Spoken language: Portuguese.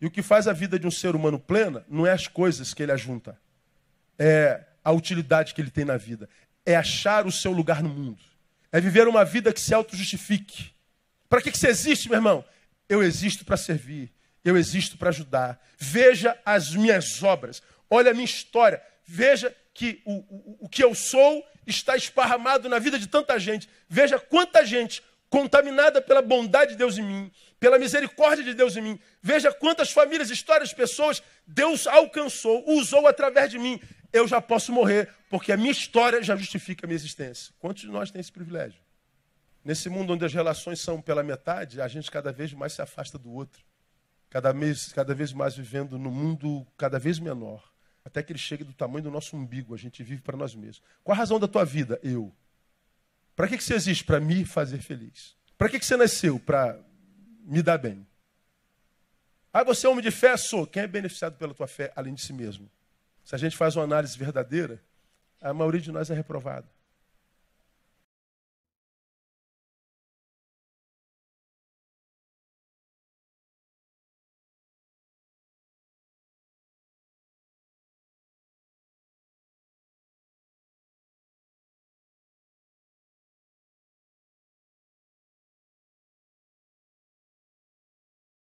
E o que faz a vida de um ser humano plena não é as coisas que ele ajunta, é a utilidade que ele tem na vida, é achar o seu lugar no mundo, é viver uma vida que se auto-justifique. Para que, que você existe, meu irmão? Eu existo para servir, eu existo para ajudar. Veja as minhas obras, olha a minha história, veja que o, o, o que eu sou está esparramado na vida de tanta gente. Veja quanta gente contaminada pela bondade de Deus em mim pela misericórdia de Deus em mim. Veja quantas famílias, histórias, pessoas Deus alcançou, usou através de mim. Eu já posso morrer, porque a minha história já justifica a minha existência. Quantos de nós têm esse privilégio? Nesse mundo onde as relações são pela metade, a gente cada vez mais se afasta do outro. Cada vez, cada vez mais vivendo no mundo cada vez menor. Até que ele chegue do tamanho do nosso umbigo. A gente vive para nós mesmos. Qual a razão da tua vida? Eu. Para que, que você existe? Para me fazer feliz. Para que, que você nasceu? Para me dá bem. Aí você é homem de fé, sou. Quem é beneficiado pela tua fé, além de si mesmo? Se a gente faz uma análise verdadeira, a maioria de nós é reprovado.